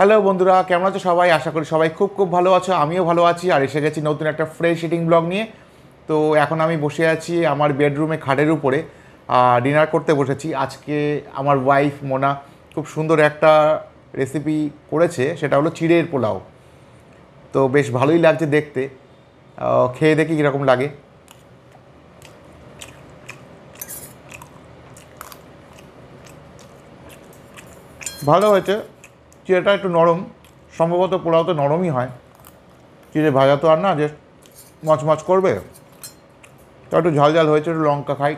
hello বন্ধুরা কেমন আছো সবাই আশা করি সবাই খুব খুব ভালো আছো আমিও ভালো আছি আর এসে গেছি নতুন একটা ফ্রেশ ইটিং ব্লগ নিয়ে তো এখন আমি বসে আছি আমার বেডরুমে খাটের উপরে ডিনার করতে বসেছি আজকে আমার ওয়াইফ মোনা খুব সুন্দর একটা রেসিপি করেছে সেটা হলো চিড়ের পোলাও তো বেশ ভালোই লাগছে দেখতে খেয়ে দেখি কীরকম লাগে ভালো হয়েছে চিড়েটা একটু নরম সম্ভবত পোলাও তো নরমই হয় চিড়ে ভাজা তো আর না যে মচমচ করবে তা একটু ঝাল ঝাল হয়েছে একটু লঙ্কা খাই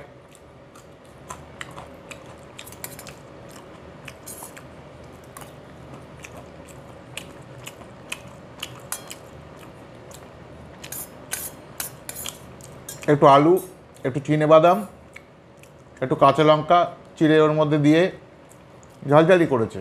একটু আলু একটু চিনে বাদাম একটু কাঁচা লঙ্কা চিড়ে ওর মধ্যে দিয়ে ঝালঝালি করেছে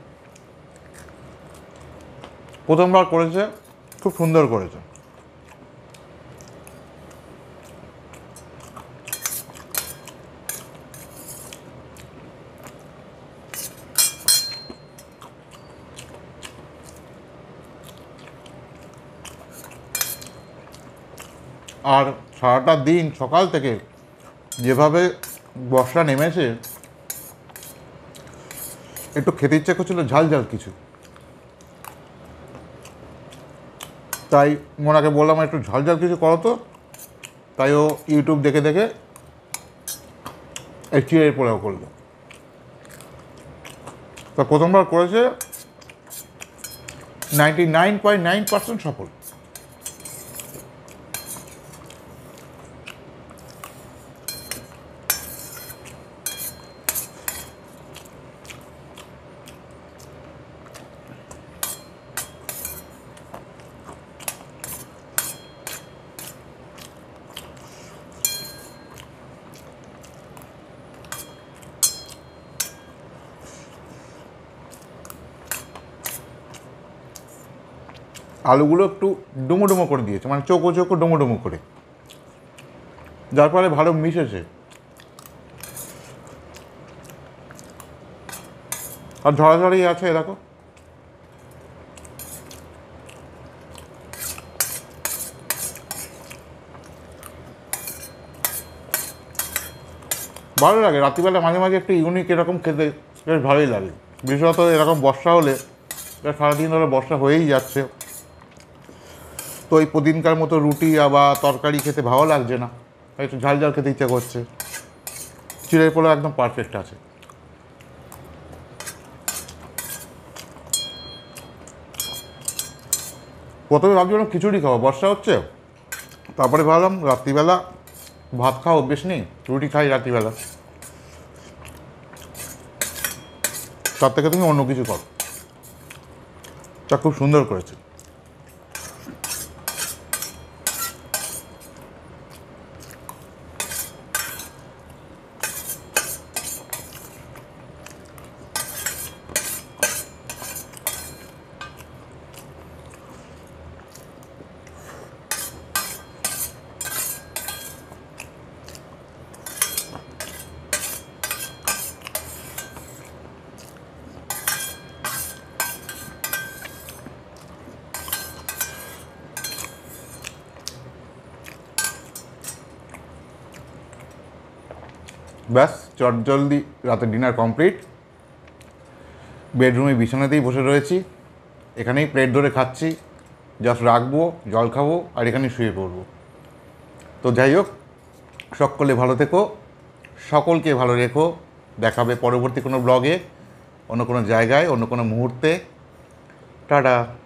প্রথমবার করেছে খুব সুন্দর করেছে আর সারাটা দিন সকাল থেকে যেভাবে বর্ষা নেমেছে একটু খেতে ইচ্ছে করছিল ঝাল ঝাল কিছু তাই ওনাকে বললাম একটু ঝালঝাল কিছু করো তো তাই ও ইউটিউব দেখে দেখে এই চিড়ের পোলাও করলো তা প্রথমবার করেছে ninety nine point nine percent সফল আলুগুলো একটু ডুমো ডুমো করে দিয়েছে মানে চোখো চোখো ডুমো ডুমো করে যার ফলে ভালো মিশেছে আর ঝরাঝরেই আছে এরকম ভালো লাগে রাত্রিবেলা মাঝে মাঝে একটু ইউনিক এরকম খেতে বেশ ভালোই লাগে বিশেষত এরকম বর্ষা হলে সারাদিন ধরে বর্ষা হয়েই যাচ্ছে তো ওই প্রদিনকার মতো রুটি বা তরকারি খেতে ভালো লাগছে না একটু ঝাল ঝাল খেতে ইচ্ছা করছে চিড়ের পোলাও একদম পারফেক্ট আছে প্রথমে ভাবছিলাম খিচুড়ি খাওয়া বর্ষা হচ্ছে তারপরে ভাবলাম রাত্রিবেলা ভাত খাওয়া অভ্যেস নেই রুটি খাই রাত্রিবেলা তার থেকে তুমি অন্য কিছু করো তা খুব সুন্দর করেছে ব্যাস চটজলদি রাতের ডিনার কমপ্লিট বেডরুমে বিছানাতেই বসে রয়েছি এখানেই প্লেট ধরে খাচ্ছি জাস্ট রাখবো জল খাবো আর এখানেই শুয়ে পড়বো তো যাই হোক সকলে ভালো থেকো সকলকে ভালো রেখো দেখাবে পরবর্তী কোনো ব্লগে অন্য কোনো জায়গায় অন্য কোনো মুহূর্তে টাটা